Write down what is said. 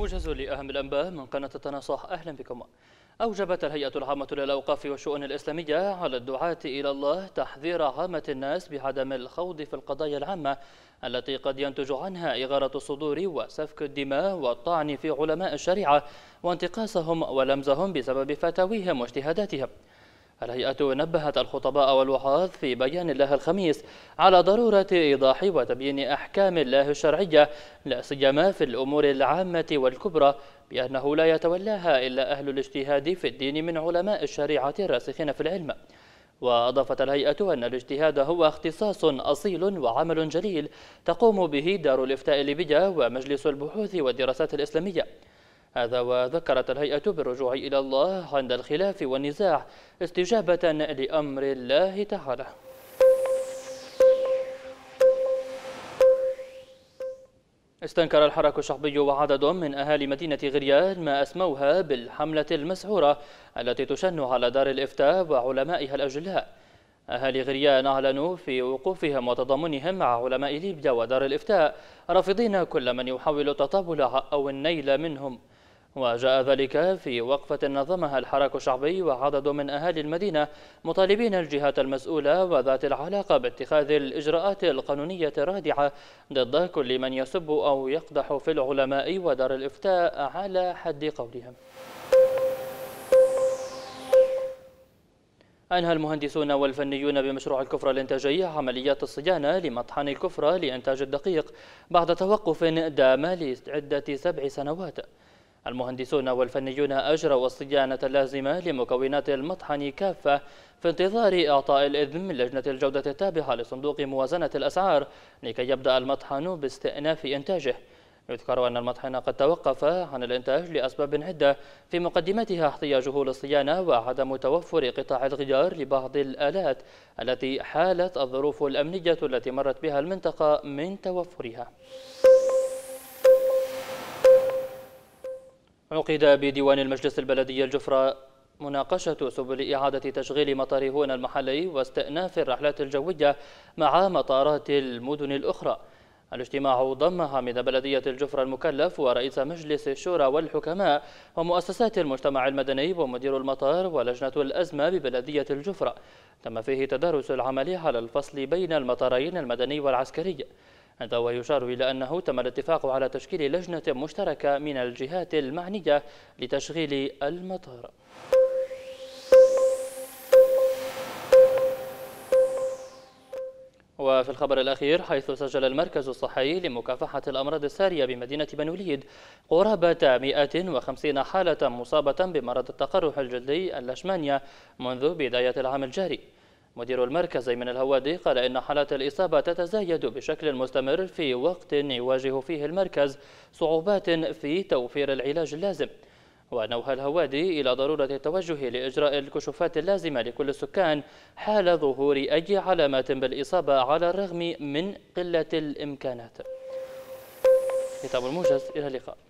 موجز لأهم الأنباء من قناة التناصح أهلا بكم أوجبت الهيئة العامة للأوقاف والشؤون الإسلامية على الدعاة إلى الله تحذير عامة الناس بعدم الخوض في القضايا العامة التي قد ينتج عنها إغارة الصدور وسفك الدماء والطعن في علماء الشريعة وانتقاصهم ولمزهم بسبب فتاويهم واجتهاداتهم الهيئة نبهت الخطباء والوعاظ في بيان الله الخميس على ضرورة إيضاح وتبيين أحكام الله الشرعية لا سيما في الأمور العامة والكبرى بأنه لا يتولاها إلا أهل الاجتهاد في الدين من علماء الشريعة الراسخين في العلم وأضافت الهيئة أن الاجتهاد هو اختصاص أصيل وعمل جليل تقوم به دار الإفتاء ليبيا ومجلس البحوث والدراسات الإسلامية هذا وذكرت الهيئة بالرجوع إلى الله عند الخلاف والنزاع استجابة لأمر الله تعالى استنكر الحراك الشعبي وعدد من أهالي مدينة غريان ما أسموها بالحملة المسعورة التي تشن على دار الإفتاء وعلمائها الأجلاء أهالي غريان أعلنوا في وقوفهم وتضامنهم مع علماء ليبيا ودار الإفتاء رافضين كل من يحاول التطاول أو النيل منهم وجاء ذلك في وقفة نظمها الحراك الشعبي وعدد من أهالي المدينة مطالبين الجهات المسؤولة وذات العلاقة باتخاذ الإجراءات القانونية الرادعة ضد كل من يسب أو يقدح في العلماء ودار الإفتاء على حد قولهم أنهى المهندسون والفنيون بمشروع الكفرة الإنتاجي عمليات الصيانة لمطحن الكفرة لإنتاج الدقيق بعد توقف دام لعدة سبع سنوات المهندسون والفنيون أجروا الصيانة اللازمة لمكونات المطحن كافة في انتظار إعطاء الإذن من لجنة الجودة التابعة لصندوق موازنة الأسعار لكي يبدأ المطحن باستئناف إنتاجه يذكر أن المطحن قد توقف عن الإنتاج لأسباب عدة في مقدمتها احتياجه للصيانة وعدم توفر قطع الغيار لبعض الآلات التي حالت الظروف الأمنية التي مرت بها المنطقة من توفرها عقد بديوان المجلس البلدي الجفرة مناقشة سبل إعادة تشغيل مطار هون المحلي واستئناف الرحلات الجوية مع مطارات المدن الأخرى الاجتماع ضم حامد بلدية الجفرة المكلف ورئيس مجلس الشورى والحكماء ومؤسسات المجتمع المدني ومدير المطار ولجنة الأزمة ببلدية الجفرة تم فيه تدارس العمل على الفصل بين المطارين المدني والعسكري هذا ويشار إلى أنه تم الاتفاق على تشكيل لجنة مشتركة من الجهات المعنية لتشغيل المطار وفي الخبر الأخير حيث سجل المركز الصحي لمكافحة الأمراض السارية بمدينة بنوليد قرابة 150 حالة مصابة بمرض التقرح الجلدي اللاشمانيا منذ بداية العام الجاري مدير المركز من الهوادي قال إن حالات الإصابة تتزايد بشكل مستمر في وقت يواجه فيه المركز صعوبات في توفير العلاج اللازم ونوه الهوادي إلى ضرورة التوجه لإجراء الكشوفات اللازمة لكل السكان حال ظهور أي علامات بالإصابة على الرغم من قلة الإمكانات كتاب الموجز إلى اللقاء